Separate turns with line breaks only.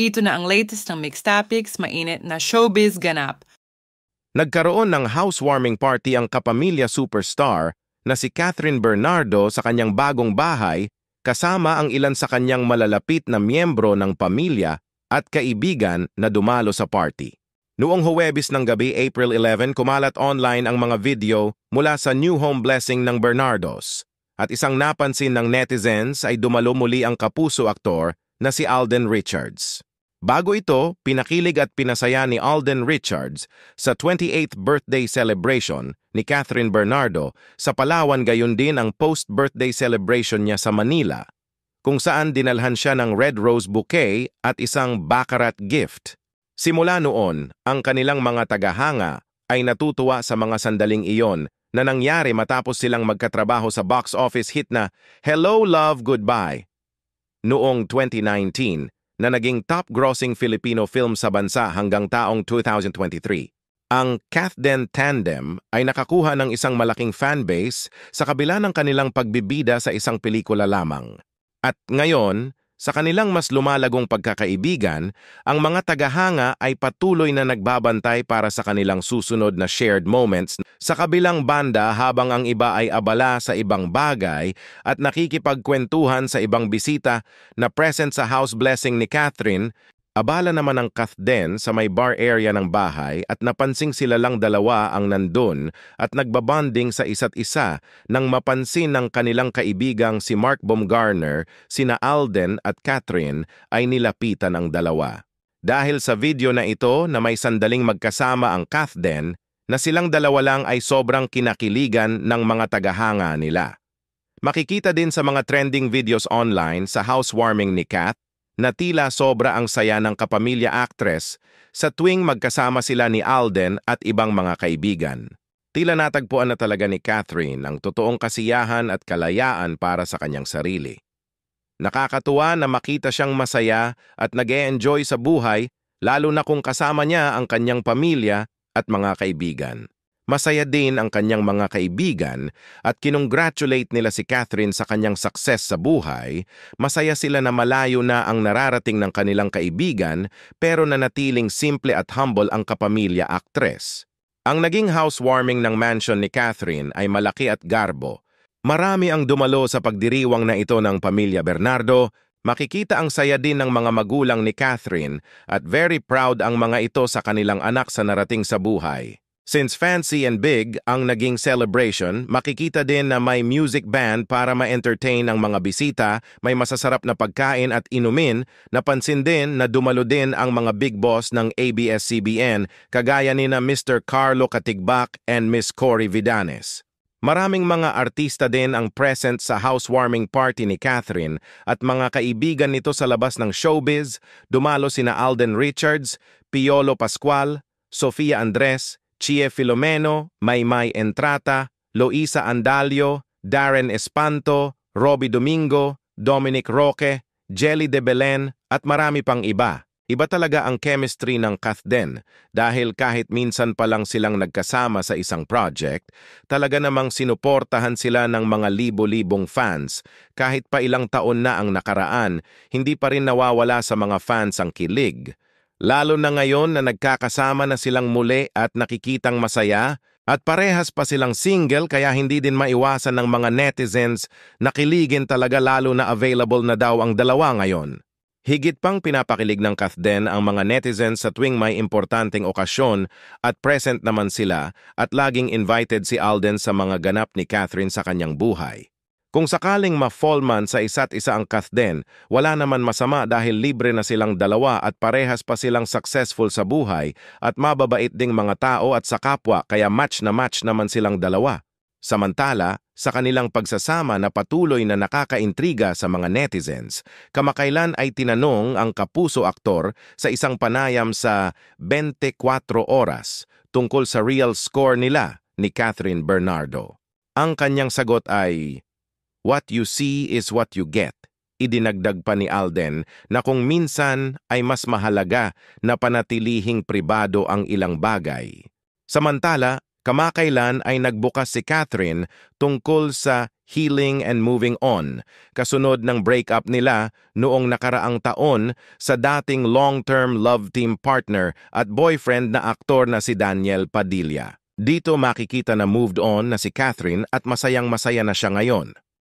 Ito na ang latest ng mixed topics, mainit na showbiz ganap. Nagkaroon ng housewarming party ang kapamilya superstar na si Catherine Bernardo sa kanyang bagong bahay kasama ang ilan sa kanyang malalapit na miyembro ng pamilya at kaibigan na dumalo sa party. Noong Huwebes ng gabi, April 11, kumalat online ang mga video mula sa new home blessing ng Bernardos. At isang napansin ng netizens ay dumalo muli ang kapuso aktor na si Alden Richards. Bago ito, pinakilig at pinasaya ni Alden Richards sa 28th birthday celebration ni Catherine Bernardo sa Palawan gayon din ang post-birthday celebration niya sa Manila, kung saan dinalhan siya ng red rose bouquet at isang baccarat gift. Simula noon, ang kanilang mga tagahanga ay natutuwa sa mga sandaling iyon na nangyari matapos silang magkatrabaho sa box office hit na Hello Love Goodbye noong 2019 na naging top-grossing Filipino film sa bansa hanggang taong 2023. Ang Kathden Tandem ay nakakuha ng isang malaking fanbase sa kabila ng kanilang pagbibida sa isang pelikula lamang. At ngayon, sa kanilang mas lumalagong pagkakaibigan, ang mga tagahanga ay patuloy na nagbabantay para sa kanilang susunod na shared moments sa kabilang banda habang ang iba ay abala sa ibang bagay at nakikipagkwentuhan sa ibang bisita na present sa house blessing ni Catherine Abala naman ang Kath Den sa may bar area ng bahay at napansing sila lang dalawa ang nandun at nagbabonding sa isa't isa nang mapansin ng kanilang kaibigang si Mark Baumgartner, sina Alden at Catherine ay nilapitan ang dalawa. Dahil sa video na ito na may sandaling magkasama ang Kath Den, na silang dalawa lang ay sobrang kinakiligan ng mga tagahanga nila. Makikita din sa mga trending videos online sa housewarming ni Kath na tila sobra ang saya ng kapamilya actress sa tuwing magkasama sila ni Alden at ibang mga kaibigan. Tila natagpuan na talaga ni Catherine ang totoong kasiyahan at kalayaan para sa kanyang sarili. Nakakatuwa na makita siyang masaya at nag -e enjoy sa buhay lalo na kung kasama niya ang kanyang pamilya at mga kaibigan. Masaya din ang kanyang mga kaibigan at kinongratulate nila si Catherine sa kanyang success sa buhay. Masaya sila na malayo na ang nararating ng kanilang kaibigan pero nanatiling simple at humble ang kapamilya aktres. Ang naging housewarming ng mansion ni Catherine ay malaki at garbo. Marami ang dumalo sa pagdiriwang na ito ng pamilya Bernardo, makikita ang saya din ng mga magulang ni Catherine at very proud ang mga ito sa kanilang anak sa narating sa buhay. Since fancy and big ang naging celebration, makikita din na may music band para ma-entertain ang mga bisita, may masasarap na pagkain at inumin, napansin din na dumalo din ang mga big boss ng ABS-CBN, kagaya ni na Mr. Carlo Katigbak and Miss Cory Vidanes. Maraming mga artista din ang present sa housewarming party ni Catherine at mga kaibigan nito sa labas ng showbiz, dumalo sina Alden Richards, Piolo Pascual, Sofia Andres, Chie Filomeno, Maymay Entrata, Loisa Andalio, Darren Espanto, Roby Domingo, Dominic Roque, Jelly de Belen at marami pang iba. Iba talaga ang chemistry ng Kathden dahil kahit minsan pa lang silang nagkasama sa isang project, talaga namang sinuportahan sila ng mga libo-libong fans. Kahit pa ilang taon na ang nakaraan, hindi pa rin nawawala sa mga fans ang kilig. Lalo na ngayon na nagkakasama na silang muli at nakikitang masaya at parehas pa silang single kaya hindi din maiwasan ng mga netizens na kiligin talaga lalo na available na daw ang dalawa ngayon. Higit pang pinapakilig ng Kathden ang mga netizens sa tuwing may importanteng okasyon at present naman sila at laging invited si Alden sa mga ganap ni Catherine sa kanyang buhay. Kung sakaling ma-fall man sa isa't isa ang Kathden, wala naman masama dahil libre na silang dalawa at parehas pa silang successful sa buhay at mababait ding mga tao at sa kapwa kaya match na match naman silang dalawa. Samantala, sa kanilang pagsasama na patuloy na nakakaintriga sa mga netizens, kamakailan ay tinanong ang kapuso aktor sa isang panayam sa 24 oras tungkol sa real score nila ni Catherine Bernardo. Ang kanyang sagot ay, What you see is what you get. Idinagdag pa ni Alden na kung minsan ay mas mahalaga na panatilihing pribado ang ilang bagay. Samantala, kamakailan ay nagbukas si Catherine tungkol sa healing and moving on, kasunod ng breakup nila noong nakaraang taon sa dating long-term love team partner at boyfriend na aktor na si Daniel Padilla. Dito makikita na moved on na si Catherine at masayang-masaya na siya ngayon.